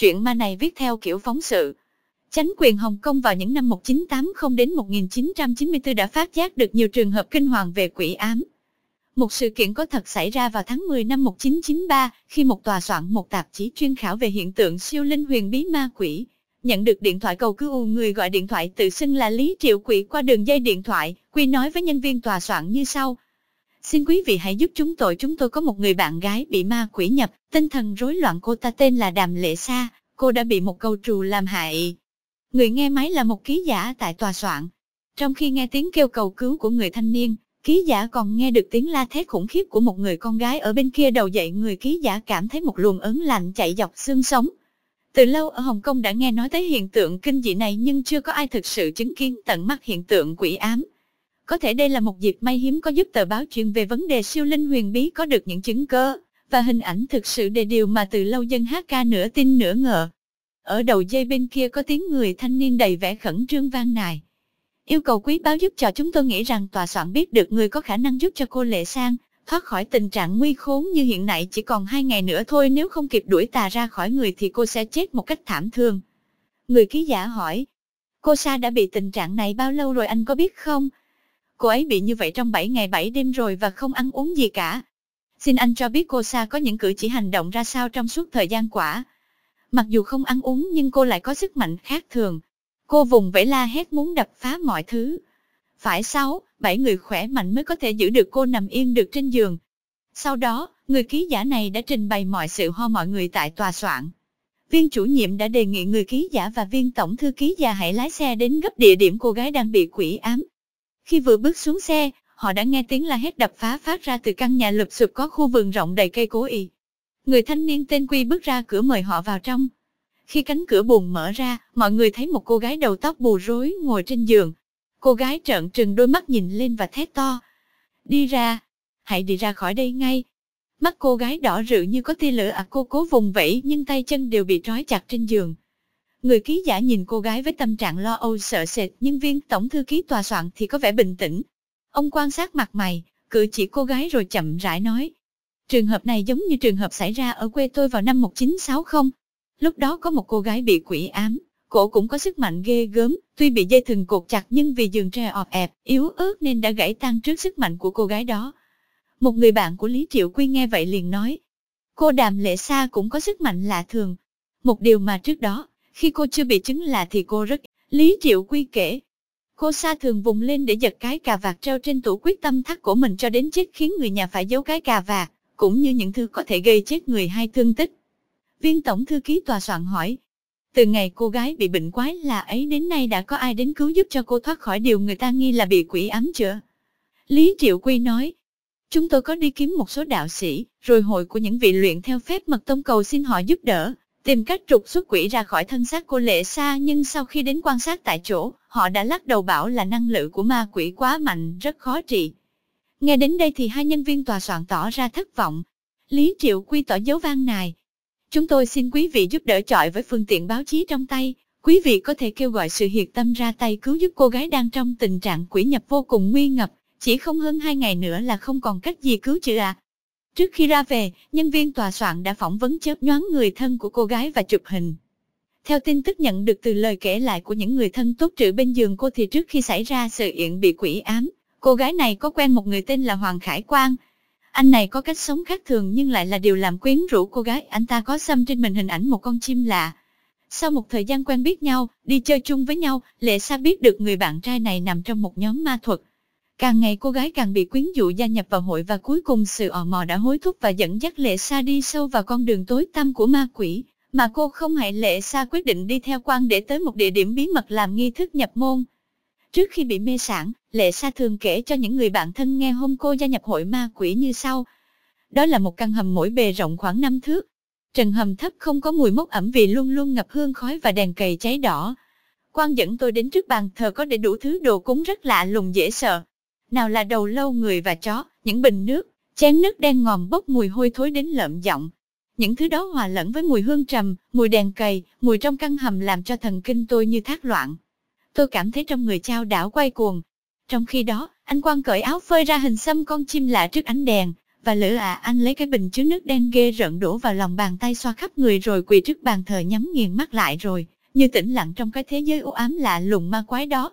chuyện ma này viết theo kiểu phóng sự. Chánh quyền Hồng Kông vào những năm 1980 đến 1994 đã phát giác được nhiều trường hợp kinh hoàng về quỷ ám. Một sự kiện có thật xảy ra vào tháng 10 năm 1993 khi một tòa soạn một tạp chí chuyên khảo về hiện tượng siêu linh huyền bí ma quỷ. Nhận được điện thoại cầu cứu người gọi điện thoại tự xưng là Lý Triệu Quỷ qua đường dây điện thoại, Quy nói với nhân viên tòa soạn như sau, Xin quý vị hãy giúp chúng tôi. Chúng tôi có một người bạn gái bị ma quỷ nhập, tinh thần rối loạn cô ta tên là Đàm Lệ Sa, cô đã bị một câu trù làm hại. Người nghe máy là một ký giả tại tòa soạn. Trong khi nghe tiếng kêu cầu cứu của người thanh niên, ký giả còn nghe được tiếng la thét khủng khiếp của một người con gái ở bên kia đầu dậy người ký giả cảm thấy một luồng ớn lạnh chạy dọc xương sống. Từ lâu ở Hồng Kông đã nghe nói tới hiện tượng kinh dị này nhưng chưa có ai thực sự chứng kiến tận mắt hiện tượng quỷ ám. Có thể đây là một dịp may hiếm có giúp tờ báo chuyện về vấn đề siêu linh huyền bí có được những chứng cơ và hình ảnh thực sự để điều mà từ lâu dân HK nửa tin nửa ngờ. Ở đầu dây bên kia có tiếng người thanh niên đầy vẻ khẩn trương vang nài. Yêu cầu quý báo giúp cho chúng tôi nghĩ rằng tòa soạn biết được người có khả năng giúp cho cô Lệ Sang thoát khỏi tình trạng nguy khốn như hiện nay chỉ còn hai ngày nữa thôi nếu không kịp đuổi tà ra khỏi người thì cô sẽ chết một cách thảm thương. Người ký giả hỏi, cô Sa đã bị tình trạng này bao lâu rồi anh có biết không? Cô ấy bị như vậy trong 7 ngày 7 đêm rồi và không ăn uống gì cả. Xin anh cho biết cô Sa có những cử chỉ hành động ra sao trong suốt thời gian quả. Mặc dù không ăn uống nhưng cô lại có sức mạnh khác thường. Cô vùng vẫy la hét muốn đập phá mọi thứ. Phải sáu, bảy người khỏe mạnh mới có thể giữ được cô nằm yên được trên giường. Sau đó, người ký giả này đã trình bày mọi sự ho mọi người tại tòa soạn. Viên chủ nhiệm đã đề nghị người ký giả và viên tổng thư ký già hãy lái xe đến gấp địa điểm cô gái đang bị quỷ ám. Khi vừa bước xuống xe, họ đã nghe tiếng la hét đập phá phát ra từ căn nhà lụp xụp có khu vườn rộng đầy cây cối. ý. Người thanh niên tên Quy bước ra cửa mời họ vào trong. Khi cánh cửa buồn mở ra, mọi người thấy một cô gái đầu tóc bù rối ngồi trên giường. Cô gái trợn trừng đôi mắt nhìn lên và thét to. Đi ra, hãy đi ra khỏi đây ngay. Mắt cô gái đỏ rự như có tia lửa à cô cố vùng vẫy nhưng tay chân đều bị trói chặt trên giường. Người ký giả nhìn cô gái với tâm trạng lo âu sợ sệt, nhưng viên tổng thư ký tòa soạn thì có vẻ bình tĩnh. Ông quan sát mặt mày, cử chỉ cô gái rồi chậm rãi nói. Trường hợp này giống như trường hợp xảy ra ở quê tôi vào năm 1960. Lúc đó có một cô gái bị quỷ ám, cổ cũng có sức mạnh ghê gớm, tuy bị dây thừng cột chặt nhưng vì giường tre ọp ẹp, yếu ớt nên đã gãy tan trước sức mạnh của cô gái đó. Một người bạn của Lý Triệu Quy nghe vậy liền nói, cô đàm lệ xa cũng có sức mạnh lạ thường. Một điều mà trước đó, khi cô chưa bị chứng lạ thì cô rất Lý Triệu Quy kể. Cô Sa thường vùng lên để giật cái cà vạt treo trên tủ quyết tâm thắt của mình cho đến chết khiến người nhà phải giấu cái cà vạt, cũng như những thứ có thể gây chết người hay thương tích. Viên tổng thư ký tòa soạn hỏi, từ ngày cô gái bị bệnh quái lạ ấy đến nay đã có ai đến cứu giúp cho cô thoát khỏi điều người ta nghi là bị quỷ ám chưa? Lý Triệu Quy nói, chúng tôi có đi kiếm một số đạo sĩ, rồi hội của những vị luyện theo phép mật tông cầu xin họ giúp đỡ, tìm cách trục xuất quỷ ra khỏi thân xác cô lệ xa nhưng sau khi đến quan sát tại chỗ, họ đã lắc đầu bảo là năng lượng của ma quỷ quá mạnh, rất khó trị. Nghe đến đây thì hai nhân viên tòa soạn tỏ ra thất vọng. Lý Triệu Quy tỏ dấu vang này. Chúng tôi xin quý vị giúp đỡ chọi với phương tiện báo chí trong tay. Quý vị có thể kêu gọi sự hiệt tâm ra tay cứu giúp cô gái đang trong tình trạng quỷ nhập vô cùng nguy ngập. Chỉ không hơn hai ngày nữa là không còn cách gì cứu chữa à. Trước khi ra về, nhân viên tòa soạn đã phỏng vấn chớp nhoáng người thân của cô gái và chụp hình. Theo tin tức nhận được từ lời kể lại của những người thân tốt trữ bên giường cô thì trước khi xảy ra sự kiện bị quỷ ám, cô gái này có quen một người tên là Hoàng Khải Quang. Anh này có cách sống khác thường nhưng lại là điều làm quyến rũ cô gái, anh ta có xăm trên mình hình ảnh một con chim lạ. Sau một thời gian quen biết nhau, đi chơi chung với nhau, Lệ Sa biết được người bạn trai này nằm trong một nhóm ma thuật. Càng ngày cô gái càng bị quyến dụ gia nhập vào hội và cuối cùng sự ò mò đã hối thúc và dẫn dắt lệ sa đi sâu vào con đường tối tăm của ma quỷ, mà cô không ngại lệ sa quyết định đi theo quan để tới một địa điểm bí mật làm nghi thức nhập môn. Trước khi bị mê sản, lệ sa thường kể cho những người bạn thân nghe hôm cô gia nhập hội ma quỷ như sau. Đó là một căn hầm mỗi bề rộng khoảng 5 thước. Trần hầm thấp không có mùi mốc ẩm vì luôn luôn ngập hương khói và đèn cầy cháy đỏ. Quan dẫn tôi đến trước bàn thờ có đầy đủ thứ đồ cúng rất lạ lùng dễ sợ nào là đầu lâu người và chó, những bình nước, chén nước đen ngòm bốc mùi hôi thối đến lợm giọng. Những thứ đó hòa lẫn với mùi hương trầm, mùi đèn cầy, mùi trong căn hầm làm cho thần kinh tôi như thác loạn. Tôi cảm thấy trong người trao đảo quay cuồng. Trong khi đó, anh Quang cởi áo phơi ra hình xăm con chim lạ trước ánh đèn, và lửa à anh lấy cái bình chứa nước đen ghê rợn đổ vào lòng bàn tay xoa khắp người rồi quỳ trước bàn thờ nhắm nghiền mắt lại rồi, như tĩnh lặng trong cái thế giới u ám lạ lùng ma quái đó,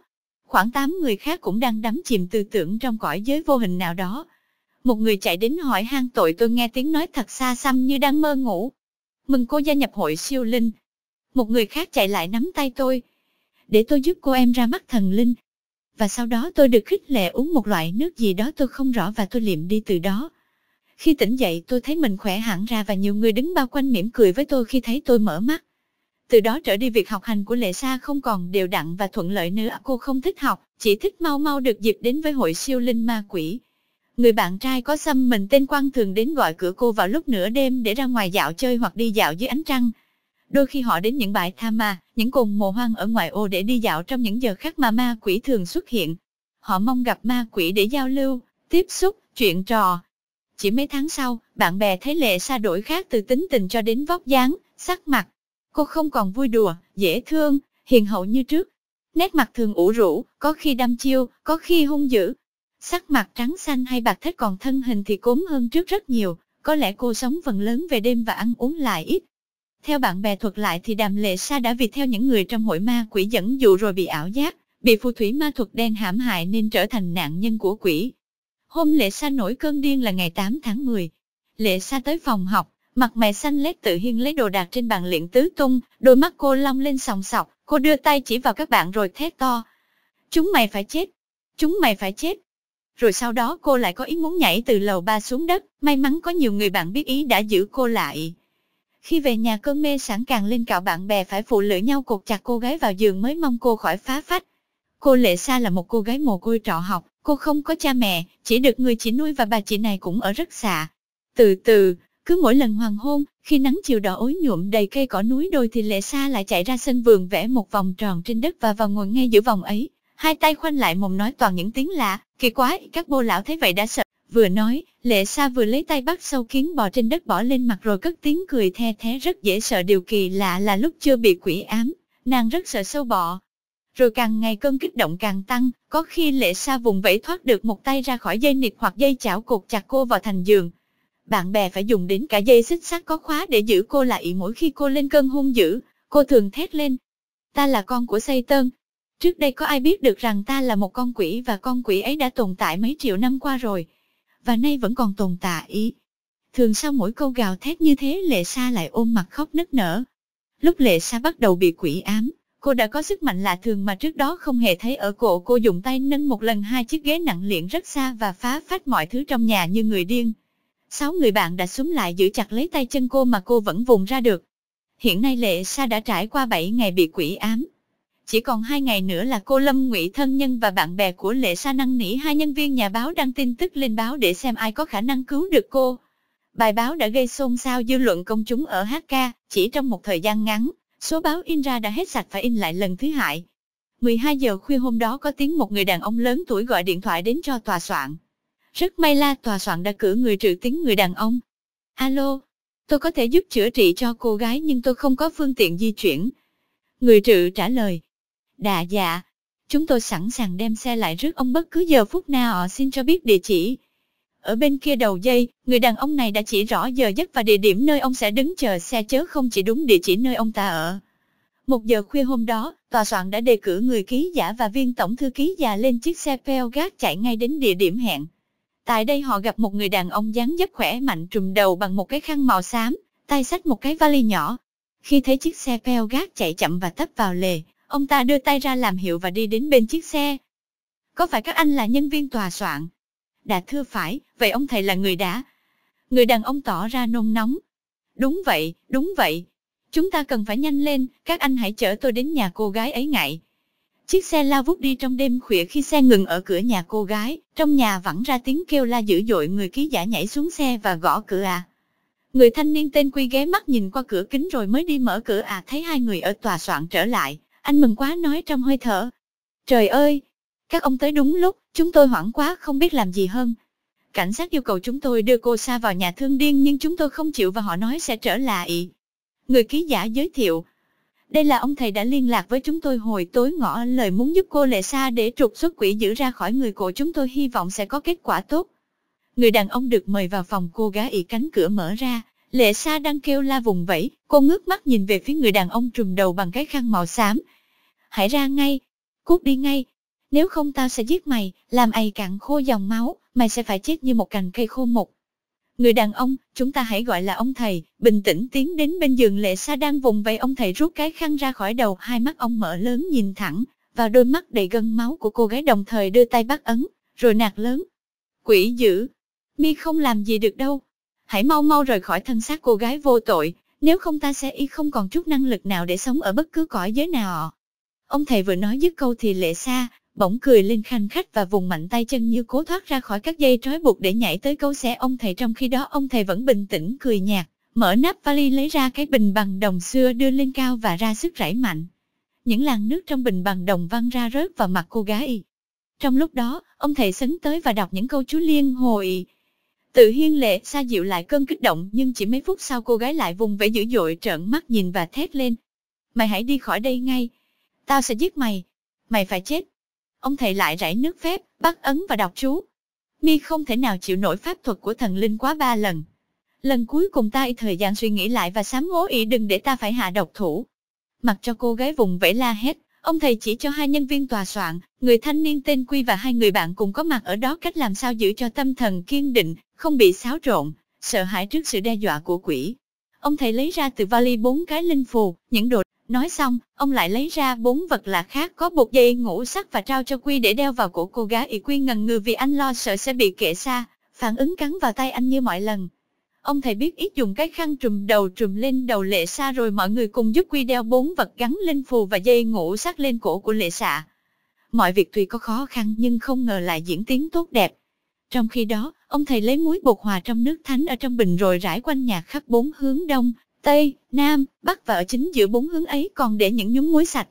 Khoảng 8 người khác cũng đang đắm chìm tư tưởng trong cõi giới vô hình nào đó. Một người chạy đến hỏi hang tội tôi nghe tiếng nói thật xa xăm như đang mơ ngủ. Mừng cô gia nhập hội siêu linh. Một người khác chạy lại nắm tay tôi. Để tôi giúp cô em ra mắt thần linh. Và sau đó tôi được khích lệ uống một loại nước gì đó tôi không rõ và tôi liệm đi từ đó. Khi tỉnh dậy tôi thấy mình khỏe hẳn ra và nhiều người đứng bao quanh mỉm cười với tôi khi thấy tôi mở mắt. Từ đó trở đi việc học hành của Lệ Sa không còn đều đặn và thuận lợi nữa. Cô không thích học, chỉ thích mau mau được dịp đến với hội siêu linh ma quỷ. Người bạn trai có xăm mình tên Quang thường đến gọi cửa cô vào lúc nửa đêm để ra ngoài dạo chơi hoặc đi dạo dưới ánh trăng. Đôi khi họ đến những bãi tha ma, những cồn mồ hoang ở ngoài ô để đi dạo trong những giờ khác mà ma quỷ thường xuất hiện. Họ mong gặp ma quỷ để giao lưu, tiếp xúc, chuyện trò. Chỉ mấy tháng sau, bạn bè thấy Lệ Sa đổi khác từ tính tình cho đến vóc dáng, sắc mặt, Cô không còn vui đùa, dễ thương, hiền hậu như trước. Nét mặt thường ủ rũ, có khi đăm chiêu, có khi hung dữ. Sắc mặt trắng xanh hay bạc thết còn thân hình thì cốm hơn trước rất nhiều, có lẽ cô sống phần lớn về đêm và ăn uống lại ít. Theo bạn bè thuật lại thì Đàm Lệ Sa đã vì theo những người trong hội ma quỷ dẫn dụ rồi bị ảo giác, bị phù thủy ma thuật đen hãm hại nên trở thành nạn nhân của quỷ. Hôm Lệ Sa nổi cơn điên là ngày 8 tháng 10. Lệ Sa tới phòng học, Mặt mẹ xanh lét tự hiên lấy đồ đạc trên bàn luyện tứ tung, đôi mắt cô long lên sòng sọc, cô đưa tay chỉ vào các bạn rồi thét to. Chúng mày phải chết! Chúng mày phải chết! Rồi sau đó cô lại có ý muốn nhảy từ lầu ba xuống đất, may mắn có nhiều người bạn biết ý đã giữ cô lại. Khi về nhà cơn mê sẵn càng lên cạo bạn bè phải phụ lửa nhau cột chặt cô gái vào giường mới mong cô khỏi phá phách. Cô Lệ Sa là một cô gái mồ côi trọ học, cô không có cha mẹ, chỉ được người chị nuôi và bà chị này cũng ở rất xa. Từ từ, cứ mỗi lần hoàng hôn, khi nắng chiều đỏ ối nhuộm đầy cây cỏ núi đồi thì Lệ Sa lại chạy ra sân vườn vẽ một vòng tròn trên đất và vào ngồi ngay giữa vòng ấy. Hai tay khoanh lại mồm nói toàn những tiếng lạ, kỳ quái, các bô lão thấy vậy đã sợ. Vừa nói, Lệ Sa vừa lấy tay bắt sâu kiến bò trên đất bỏ lên mặt rồi cất tiếng cười the thé rất dễ sợ điều kỳ lạ là lúc chưa bị quỷ ám, nàng rất sợ sâu bọ. Rồi càng ngày cơn kích động càng tăng, có khi Lệ Sa vùng vẫy thoát được một tay ra khỏi dây nịt hoặc dây chảo cột chặt cô vào thành giường, bạn bè phải dùng đến cả dây xích sắt có khóa để giữ cô lại mỗi khi cô lên cơn hung dữ, cô thường thét lên. Ta là con của Satan. Tơn. Trước đây có ai biết được rằng ta là một con quỷ và con quỷ ấy đã tồn tại mấy triệu năm qua rồi. Và nay vẫn còn tồn tại. Thường sau mỗi câu gào thét như thế Lệ Sa lại ôm mặt khóc nức nở. Lúc Lệ Sa bắt đầu bị quỷ ám, cô đã có sức mạnh lạ thường mà trước đó không hề thấy ở cổ cô dùng tay nâng một lần hai chiếc ghế nặng liệng rất xa và phá phách mọi thứ trong nhà như người điên Sáu người bạn đã súng lại giữ chặt lấy tay chân cô mà cô vẫn vùng ra được. Hiện nay Lệ Sa đã trải qua 7 ngày bị quỷ ám. Chỉ còn hai ngày nữa là cô Lâm Ngụy thân nhân và bạn bè của Lệ Sa năng nỉ hai nhân viên nhà báo đăng tin tức lên báo để xem ai có khả năng cứu được cô. Bài báo đã gây xôn xao dư luận công chúng ở HK, chỉ trong một thời gian ngắn, số báo in ra đã hết sạch và in lại lần thứ hai. 12 giờ khuya hôm đó có tiếng một người đàn ông lớn tuổi gọi điện thoại đến cho tòa soạn. Rất may là tòa soạn đã cử người trữ tiếng người đàn ông. Alo, tôi có thể giúp chữa trị cho cô gái nhưng tôi không có phương tiện di chuyển. Người trữ trả lời. Đà dạ, chúng tôi sẵn sàng đem xe lại rước ông bất cứ giờ phút nào họ ờ, xin cho biết địa chỉ. Ở bên kia đầu dây, người đàn ông này đã chỉ rõ giờ giấc và địa điểm nơi ông sẽ đứng chờ xe chớ không chỉ đúng địa chỉ nơi ông ta ở. Một giờ khuya hôm đó, tòa soạn đã đề cử người ký giả và viên tổng thư ký già lên chiếc xe Pelgast chạy ngay đến địa điểm hẹn. Tại đây họ gặp một người đàn ông dáng dấp khỏe mạnh trùm đầu bằng một cái khăn màu xám, tay xách một cái vali nhỏ. Khi thấy chiếc xe peo gác chạy chậm và tấp vào lề, ông ta đưa tay ra làm hiệu và đi đến bên chiếc xe. Có phải các anh là nhân viên tòa soạn? Đã thưa phải, vậy ông thầy là người đã. Người đàn ông tỏ ra nôn nóng. Đúng vậy, đúng vậy. Chúng ta cần phải nhanh lên, các anh hãy chở tôi đến nhà cô gái ấy ngại. Chiếc xe lao vút đi trong đêm khuya khi xe ngừng ở cửa nhà cô gái, trong nhà vẳng ra tiếng kêu la dữ dội người ký giả nhảy xuống xe và gõ cửa à. Người thanh niên tên Quy ghé mắt nhìn qua cửa kính rồi mới đi mở cửa à thấy hai người ở tòa soạn trở lại, anh mừng quá nói trong hơi thở. Trời ơi, các ông tới đúng lúc, chúng tôi hoảng quá không biết làm gì hơn. Cảnh sát yêu cầu chúng tôi đưa cô xa vào nhà thương điên nhưng chúng tôi không chịu và họ nói sẽ trở lại. Người ký giả giới thiệu, đây là ông thầy đã liên lạc với chúng tôi hồi tối ngỏ lời muốn giúp cô Lệ Sa để trục xuất quỷ giữ ra khỏi người của chúng tôi hy vọng sẽ có kết quả tốt. Người đàn ông được mời vào phòng cô gái ỉ cánh cửa mở ra, Lệ Sa đang kêu la vùng vẫy, cô ngước mắt nhìn về phía người đàn ông trùm đầu bằng cái khăn màu xám. Hãy ra ngay, cút đi ngay, nếu không tao sẽ giết mày, làm ai cạn khô dòng máu, mày sẽ phải chết như một cành cây khô mục. Người đàn ông, chúng ta hãy gọi là ông thầy, bình tĩnh tiến đến bên giường lệ xa đang vùng vẫy ông thầy rút cái khăn ra khỏi đầu, hai mắt ông mở lớn nhìn thẳng, vào đôi mắt đầy gân máu của cô gái đồng thời đưa tay bắt ấn, rồi nạt lớn. Quỷ dữ, mi không làm gì được đâu. Hãy mau mau rời khỏi thân xác cô gái vô tội, nếu không ta sẽ y không còn chút năng lực nào để sống ở bất cứ cõi giới nào. Ông thầy vừa nói dứt câu thì lệ xa, bỗng cười lên khanh khách và vùng mạnh tay chân như cố thoát ra khỏi các dây trói buộc để nhảy tới câu xẻ ông thầy trong khi đó ông thầy vẫn bình tĩnh cười nhạt, mở nắp vali lấy ra cái bình bằng đồng xưa đưa lên cao và ra sức rảy mạnh. Những làn nước trong bình bằng đồng văng ra rớt vào mặt cô gái. Trong lúc đó, ông thầy sấn tới và đọc những câu chú liên hồi. Tự hiên lệ xa dịu lại cơn kích động nhưng chỉ mấy phút sau cô gái lại vùng vẫy dữ dội trợn mắt nhìn và thét lên. Mày hãy đi khỏi đây ngay. Tao sẽ giết mày. Mày phải chết. Ông thầy lại rải nước phép, bắt ấn và đọc chú. Mi không thể nào chịu nổi pháp thuật của thần linh quá ba lần. Lần cuối cùng ta y thời gian suy nghĩ lại và sám hối y đừng để ta phải hạ độc thủ. Mặc cho cô gái vùng vẫy la hét, ông thầy chỉ cho hai nhân viên tòa soạn, người thanh niên tên Quy và hai người bạn cùng có mặt ở đó cách làm sao giữ cho tâm thần kiên định, không bị xáo trộn, sợ hãi trước sự đe dọa của quỷ. Ông thầy lấy ra từ vali bốn cái linh phù, những đồ Nói xong, ông lại lấy ra bốn vật lạ khác có bột dây ngũ sắc và trao cho Quy để đeo vào cổ cô gái ỷ Quy ngần ngừ vì anh lo sợ sẽ bị kệ xa, phản ứng cắn vào tay anh như mọi lần. Ông thầy biết ít dùng cái khăn trùm đầu trùm lên đầu lệ xa rồi mọi người cùng giúp Quy đeo bốn vật gắn lên phù và dây ngũ sắc lên cổ của lệ xạ. Mọi việc tuy có khó khăn nhưng không ngờ lại diễn tiến tốt đẹp. Trong khi đó, ông thầy lấy muối bột hòa trong nước thánh ở trong bình rồi rải quanh nhà khắp bốn hướng đông, Tây, Nam, Bắc và ở chính giữa bốn hướng ấy còn để những nhúm muối sạch.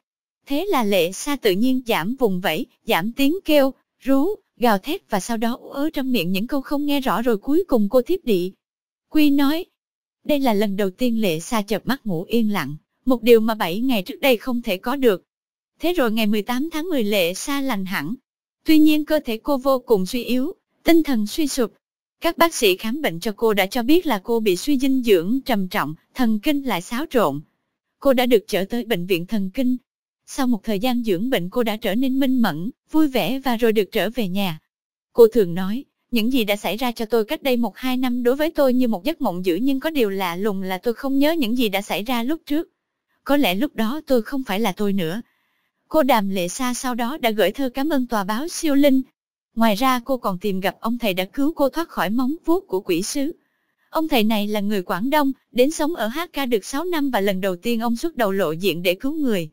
Thế là lệ sa tự nhiên giảm vùng vẫy, giảm tiếng kêu, rú, gào thét và sau đó ớ trong miệng những câu không nghe rõ rồi cuối cùng cô thiếp đi. Quy nói, đây là lần đầu tiên lệ sa chợp mắt ngủ yên lặng, một điều mà bảy ngày trước đây không thể có được. Thế rồi ngày 18 tháng 10 lệ sa lành hẳn. Tuy nhiên cơ thể cô vô cùng suy yếu, tinh thần suy sụp, các bác sĩ khám bệnh cho cô đã cho biết là cô bị suy dinh dưỡng trầm trọng, thần kinh lại xáo trộn. Cô đã được chở tới bệnh viện thần kinh. Sau một thời gian dưỡng bệnh cô đã trở nên minh mẫn, vui vẻ và rồi được trở về nhà. Cô thường nói, những gì đã xảy ra cho tôi cách đây một hai năm đối với tôi như một giấc mộng dữ nhưng có điều lạ lùng là tôi không nhớ những gì đã xảy ra lúc trước. Có lẽ lúc đó tôi không phải là tôi nữa. Cô Đàm Lệ Sa sau đó đã gửi thơ cảm ơn tòa báo siêu linh Ngoài ra cô còn tìm gặp ông thầy đã cứu cô thoát khỏi móng vuốt của quỷ sứ. Ông thầy này là người Quảng Đông, đến sống ở HK được 6 năm và lần đầu tiên ông xuất đầu lộ diện để cứu người.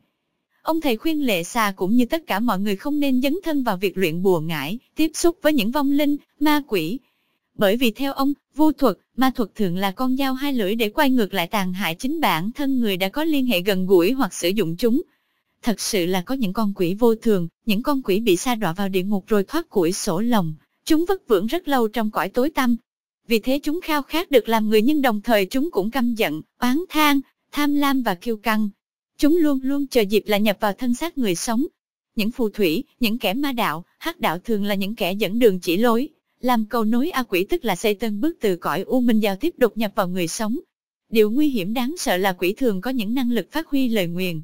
Ông thầy khuyên lệ xà cũng như tất cả mọi người không nên dấn thân vào việc luyện bùa ngải, tiếp xúc với những vong linh, ma quỷ. Bởi vì theo ông, vu thuật, ma thuật thường là con dao hai lưỡi để quay ngược lại tàn hại chính bản thân người đã có liên hệ gần gũi hoặc sử dụng chúng thật sự là có những con quỷ vô thường, những con quỷ bị sa đọa vào địa ngục rồi thoát củi sổ lòng, chúng vất vưởng rất lâu trong cõi tối tăm. Vì thế chúng khao khát được làm người nhưng đồng thời chúng cũng căm giận, oán than, tham lam và kiêu căng. Chúng luôn luôn chờ dịp là nhập vào thân xác người sống. Những phù thủy, những kẻ ma đạo, hắc đạo thường là những kẻ dẫn đường chỉ lối, làm cầu nối a quỷ tức là xây tân bước từ cõi u minh giao tiếp đột nhập vào người sống. Điều nguy hiểm đáng sợ là quỷ thường có những năng lực phát huy lời nguyền,